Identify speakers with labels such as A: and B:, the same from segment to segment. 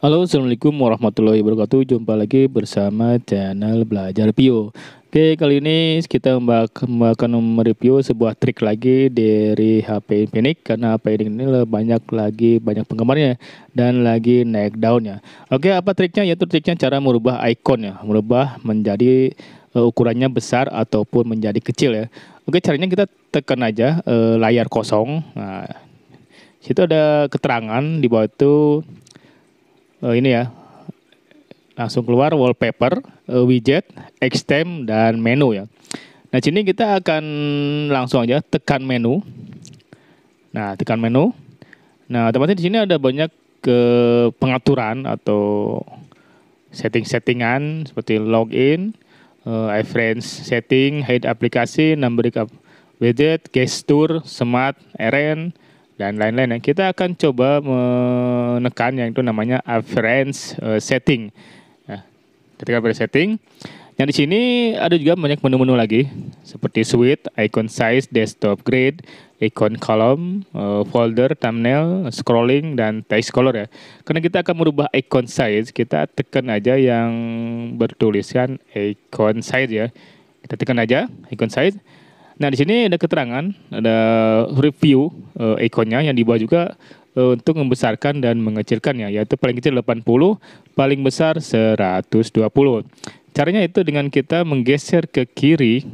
A: Halo, assalamualaikum warahmatullahi wabarakatuh. Jumpa lagi bersama channel Belajar Pio. Oke, kali ini kita akan mereview sebuah trik lagi dari HP Infinix karena HP Infinix ini banyak lagi banyak penggemarnya dan lagi naik daunnya. Oke, apa triknya? Yaitu triknya cara merubah icon ya, merubah menjadi uh, ukurannya besar ataupun menjadi kecil ya. Oke, caranya kita tekan aja uh, layar kosong. Nah, situ ada keterangan di bawah itu uh, ini ya langsung keluar wallpaper, uh, widget, extend dan menu ya. Nah, sini kita akan langsung aja tekan menu. Nah, tekan menu. Nah, teman di sini ada banyak ke eh, pengaturan atau setting-settingan seperti login, uh, iFriends setting, hide aplikasi, number widget, gesture, smart, errand, dan lain-lain. Kita akan coba menekan yang itu namanya average eh, setting. Ya, ketika pada setting, yang di sini ada juga banyak menu-menu lagi seperti suite, icon size, desktop Grid, icon column, eh, folder, thumbnail, scrolling dan text color ya. Karena kita akan merubah icon size, kita tekan aja yang bertuliskan icon size ya. Kita tekan aja icon size. Nah di sini ada keterangan, ada review uh, eh, ikonnya yang dibawa juga uh, untuk membesarkan dan mengecilkannya, yaitu paling kecil 80, paling besar 120. Caranya itu dengan kita menggeser ke kiri,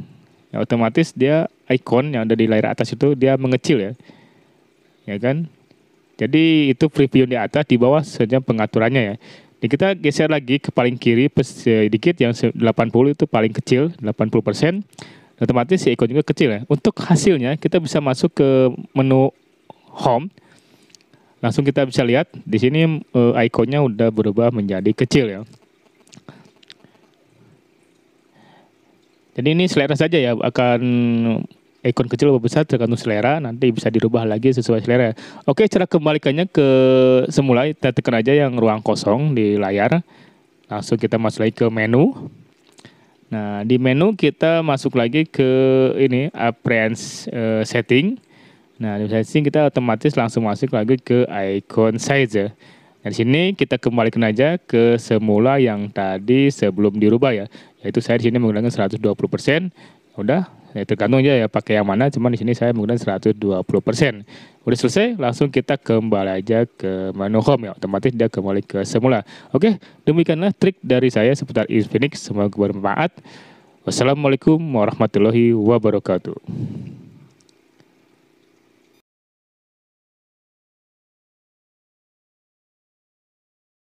A: ya, otomatis dia ikon yang ada di layar atas itu dia mengecil ya, ya kan? Jadi itu preview di atas, di bawah saja pengaturannya ya. Jadi kita geser lagi ke paling kiri sedikit eh, yang 80 itu paling kecil 80 persen otomatis si ikon juga kecil ya. Untuk hasilnya kita bisa masuk ke menu home. Langsung kita bisa lihat di sini e, eh, ikonnya udah berubah menjadi kecil ya. Jadi ini selera saja ya akan ikon kecil atau besar tergantung selera nanti bisa dirubah lagi sesuai selera. Oke, cara kembalikannya ke semula kita tekan aja yang ruang kosong di layar. Langsung kita masuk lagi ke menu. Nah, di menu kita masuk lagi ke ini appearance uh, eh, setting. Nah, di setting kita otomatis langsung masuk lagi ke icon size. Nah, di sini kita kembalikan aja ke semula yang tadi sebelum dirubah ya, yaitu saya di sini menggunakan 120%. Udah, Ya, tergantung aja ya pakai yang mana, cuman di sini saya menggunakan 120%. persen. Udah selesai, langsung kita kembali aja ke menu home ya, otomatis dia kembali ke semula. Oke, demikianlah trik dari saya seputar Infinix, semoga bermanfaat. Wassalamualaikum warahmatullahi wabarakatuh.